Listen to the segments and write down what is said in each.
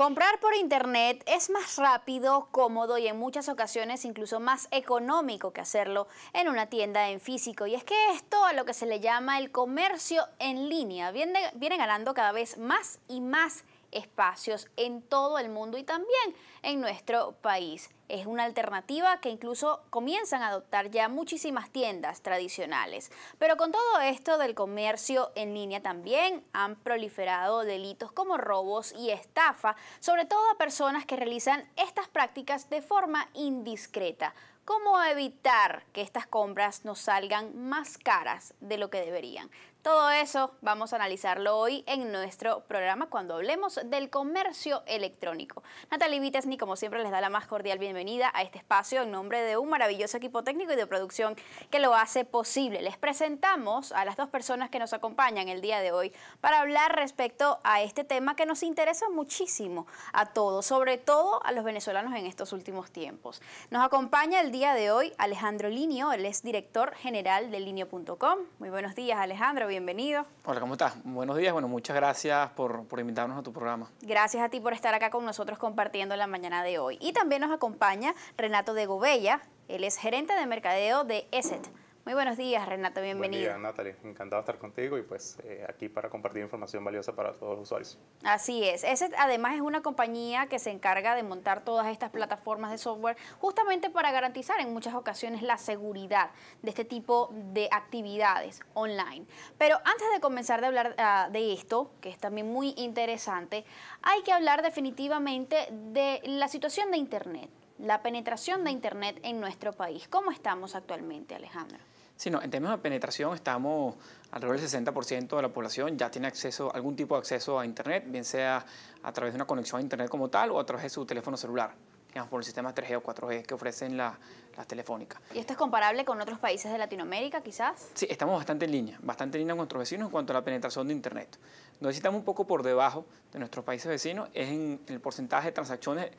Comprar por Internet es más rápido, cómodo y en muchas ocasiones incluso más económico que hacerlo en una tienda en físico. Y es que esto a lo que se le llama el comercio en línea viene, ganando cada vez más y más espacios en todo el mundo y también en nuestro país. Es una alternativa que incluso comienzan a adoptar ya muchísimas tiendas tradicionales. Pero con todo esto del comercio en línea también han proliferado delitos como robos y estafa, sobre todo a personas que realizan estas prácticas de forma indiscreta. ¿Cómo evitar que estas compras nos salgan más caras de lo que deberían? Todo eso vamos a analizarlo hoy en nuestro programa cuando hablemos del comercio electrónico. Natalie Vitesni, como siempre, les da la más cordial bienvenida a este espacio en nombre de un maravilloso equipo técnico y de producción que lo hace posible. Les presentamos a las dos personas que nos acompañan el día de hoy para hablar respecto a este tema que nos interesa muchísimo a todos, sobre todo a los venezolanos en estos últimos tiempos. Nos acompaña el día de hoy Alejandro Linio, el es director general de Linio.com. Muy buenos días, Alejandro bienvenido. Hola, ¿cómo estás? Buenos días, bueno, muchas gracias por, invitarnos a tu programa. Gracias a ti por estar acá con nosotros compartiendo la mañana de hoy. Y también nos acompaña Renato de Gobella, él es gerente de mercadeo de ESET. Muy buenos días, Renato, bienvenido. Buen día, Natalia. Encantado de estar contigo y pues eh, aquí para compartir información valiosa para todos los usuarios. Así es. Ese, además es una compañía que se encarga de montar todas estas plataformas de software justamente para garantizar en muchas ocasiones la seguridad de este tipo de actividades online. Pero antes de comenzar de hablar ah, de esto, que es también muy interesante, hay que hablar definitivamente de la situación de Internet la penetración de Internet en nuestro país. ¿Cómo estamos actualmente, Alejandro? Sí, en términos de penetración estamos alrededor del 60% de la población ya tiene acceso, algún tipo de acceso a Internet, bien sea a través de una conexión a Internet como tal o a través de su teléfono celular digamos, por el sistema 3G o 4G que ofrecen las telefónicas. ¿Y esto es comparable con otros países de Latinoamérica, quizás? Sí, estamos bastante en línea, bastante en línea con nuestros vecinos en cuanto a la penetración de Internet. Donde estamos un poco por debajo de nuestros países vecinos en el porcentaje de transacciones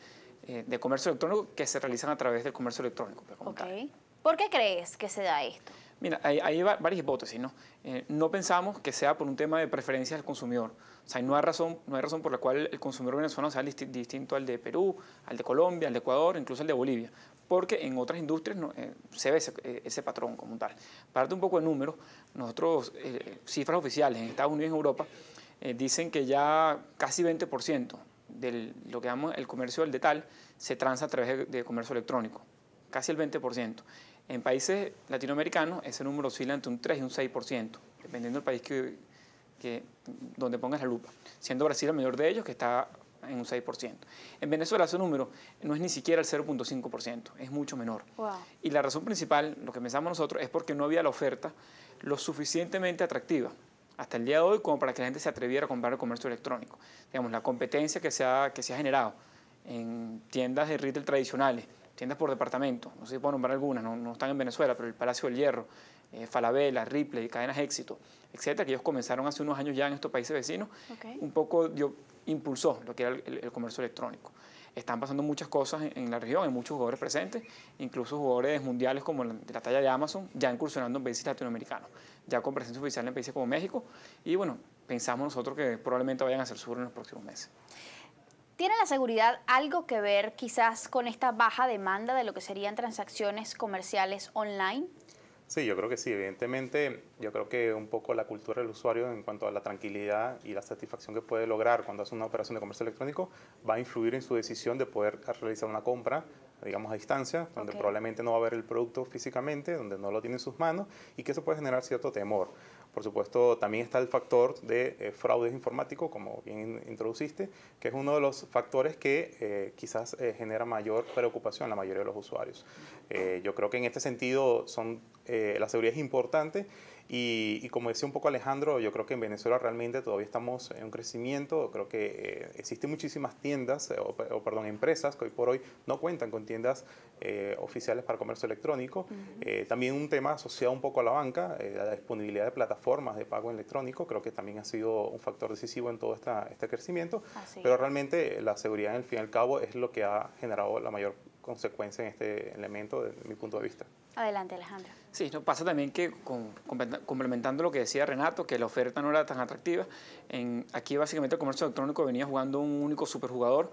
eh, de comercio electrónico que se realizan a través del comercio electrónico. ¿Por qué crees que se da esto? Mira, hay, varias hipótesis, ¿no? Eh, no pensamos que sea por un tema de preferencias del consumidor. O sea, no hay razón, no hay razón por la cual el consumidor venezolano sea distinto al de Perú, al de Colombia, al de Ecuador, incluso al de Bolivia. Porque en otras industrias eh, se ve ese, patrón como tal. Para un poco de números, nosotros, cifras oficiales en Estados Unidos y Europa, dicen que ya casi 20% de lo que llamamos el comercio del detal se transa a través de comercio electrónico, casi el 20%. En países latinoamericanos ese número oscila entre un 3 y un 6%, dependiendo del país que, donde pongas la lupa, siendo Brasil el mayor de ellos que está en un 6%. En Venezuela ese número no es ni siquiera el 0.5%, es mucho menor. Y la razón principal, lo que pensamos nosotros, es porque no había la oferta lo suficientemente atractiva hasta el día de hoy como para que la gente se atreviera a comprar el comercio electrónico. Digamos, la competencia que se ha, que se ha generado en tiendas de retail tradicionales, tiendas por departamento, no sé si puedo nombrar algunas, no, están en Venezuela, pero el Palacio del Hierro, eh, Falabella, Ripley, Cadenas Éxito, etcétera, que ellos comenzaron hace unos años ya en estos países vecinos, un poco dio, impulsó lo que era el comercio electrónico están pasando muchas cosas en, la región, hay muchos jugadores presentes, incluso jugadores mundiales como la, de la talla de Amazon, ya incursionando en países latinoamericanos, ya con presencia oficial en países como México, y bueno, pensamos nosotros que probablemente vayan a hacer sur en los próximos meses. ¿Tiene la seguridad algo que ver quizás con esta baja demanda de lo que serían transacciones comerciales online? Sí, yo creo que sí, evidentemente, yo creo que un poco la cultura del usuario en cuanto a la tranquilidad y la satisfacción que puede lograr cuando hace una operación de comercio electrónico va a influir en su decisión de poder realizar una compra, digamos, a distancia, donde probablemente no va a ver el producto físicamente, donde no lo tiene en sus manos y que eso puede generar cierto temor. Por supuesto, también está el factor de fraude eh, fraudes informáticos, como bien introduciste, que es uno de los factores que eh, quizás eh, genera mayor preocupación a la mayoría de los usuarios. yo creo que en este sentido son, la seguridad es importante y, como decía un poco Alejandro, yo creo que en Venezuela realmente todavía estamos en un crecimiento. Creo que eh, existen muchísimas tiendas, eh, o, perdón, empresas que hoy por hoy no cuentan con tiendas eh, oficiales para comercio electrónico. también un tema asociado un poco a la banca, la disponibilidad de plataformas de pago electrónico, creo que también ha sido un factor decisivo en todo este crecimiento. Pero realmente la seguridad, al fin y al cabo, es lo que ha generado la mayor consecuencia en este elemento desde mi punto de vista. Adelante, Alejandro. Sí, no, pasa también que, complementando lo que decía Renato, que la oferta no era tan atractiva, en, aquí básicamente el comercio electrónico venía jugando un único superjugador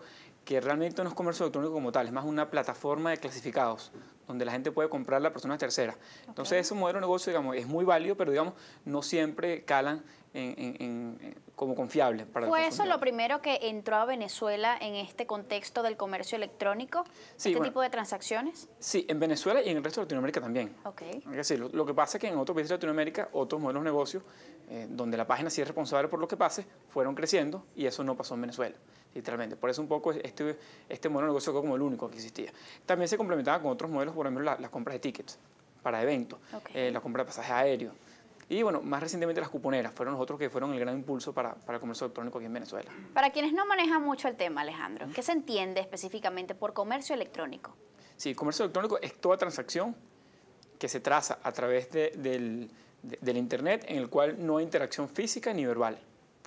que realmente no es comercio electrónico como tal, es más una plataforma de clasificados donde la gente puede comprar a personas terceras. Entonces, ese modelo de negocio, digamos, es muy válido, pero digamos, no siempre calan eh, como confiables. Para ¿Fue eso lo primero que entró a Venezuela en este contexto del comercio electrónico? ¿Este tipo de transacciones? Sí, en Venezuela y en el resto de Latinoamérica también. Okay. lo, que pasa es que en otros países de Latinoamérica, otros modelos de negocio, eh, donde la página sí es responsable por lo que pase, fueron creciendo y eso no pasó en Venezuela literalmente. Por eso un poco este, este modelo de negocio fue como el único que existía. También se complementaba con otros modelos, por ejemplo, las compras de tickets para eventos, eh, la compra de pasajes aéreos. Y bueno, más recientemente las cuponeras fueron los otros que fueron el gran impulso para, para, el comercio electrónico aquí en Venezuela. Para quienes no manejan mucho el tema, Alejandro, ¿qué se entiende específicamente por comercio electrónico? Sí, comercio electrónico es toda transacción que se traza a través del, del Internet en el cual no hay interacción física ni verbal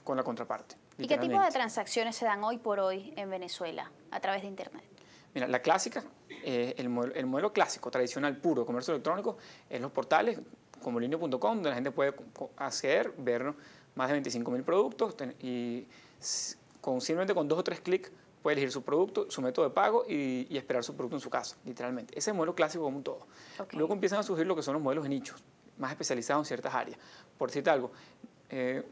con la contraparte. ¿Y qué tipo de transacciones se dan hoy por hoy en Venezuela a través de Internet? Mira, la clásica, eh, el, modelo, clásico, tradicional, puro, comercio electrónico, es los portales como linio.com, donde la gente puede acceder, ver más de 25.000 productos y con, simplemente con dos o tres clics puede elegir su producto, su método de pago y, esperar su producto en su casa, literalmente. Ese es el modelo clásico como un todo. Luego empiezan a surgir lo que son los modelos de nichos, más especializados en ciertas áreas. Por decirte algo, eh,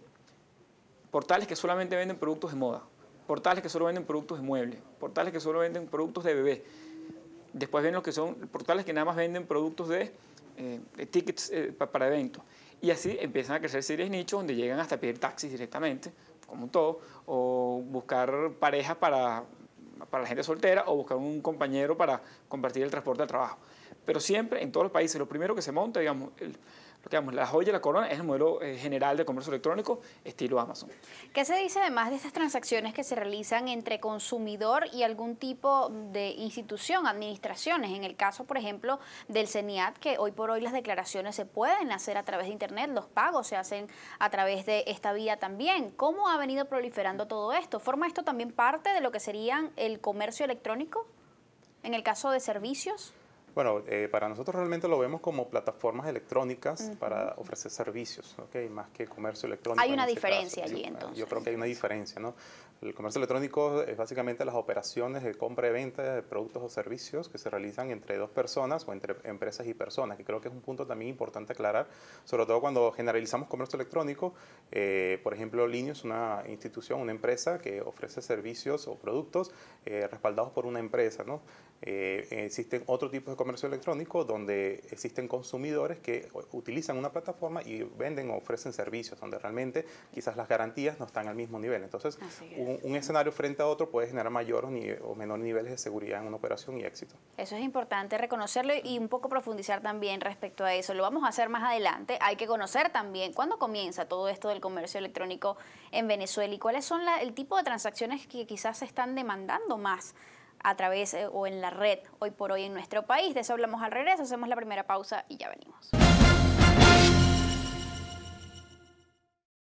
portales que solamente venden productos de moda, portales que solo venden productos de muebles, portales que solo venden productos de bebé. Después ven los que son portales que nada más venden productos de, eh, tickets eh, para eventos. Y así empiezan a crecer series nichos donde llegan hasta pedir taxis directamente, como todo, o buscar parejas para, para la gente soltera, o buscar un compañero para compartir el transporte al trabajo. Pero siempre, en todos los países, lo primero que se monta, digamos, el, lo que la joya, la corona, es el modelo eh, general de comercio electrónico estilo Amazon. ¿Qué se dice además de estas transacciones que se realizan entre consumidor y algún tipo de institución, administraciones? En el caso, por ejemplo, del CENIAT, que hoy por hoy las declaraciones se pueden hacer a través de Internet, los pagos se hacen a través de esta vía también. ¿Cómo ha venido proliferando todo esto? ¿Forma esto también parte de lo que serían el comercio electrónico en el caso de servicios? Bueno, eh, para nosotros realmente lo vemos como plataformas electrónicas para ofrecer servicios, Más que comercio electrónico. Hay una este diferencia allí, entonces. Yo creo que hay una diferencia, ¿no? El comercio electrónico es básicamente las operaciones de compra y venta de productos o servicios que se realizan entre dos personas o entre empresas y personas, que creo que es un punto también importante aclarar, sobre todo cuando generalizamos comercio electrónico. Eh, por ejemplo, Linio es una institución, una empresa que ofrece servicios o productos eh, respaldados por una empresa. ¿no? Eh, existen otro tipo de comercio electrónico donde existen consumidores que utilizan una plataforma y venden o ofrecen servicios, donde realmente quizás las garantías no están al mismo nivel. Entonces, un, escenario frente a otro puede generar mayores o menores niveles de seguridad en una operación y éxito. Eso es importante reconocerlo y un poco profundizar también respecto a eso. Lo vamos a hacer más adelante. Hay que conocer también cuándo comienza todo esto del comercio electrónico en Venezuela y cuáles son el tipo de transacciones que quizás se están demandando más a través eh, o en la red hoy por hoy en nuestro país. De eso hablamos al regreso, hacemos la primera pausa y ya venimos.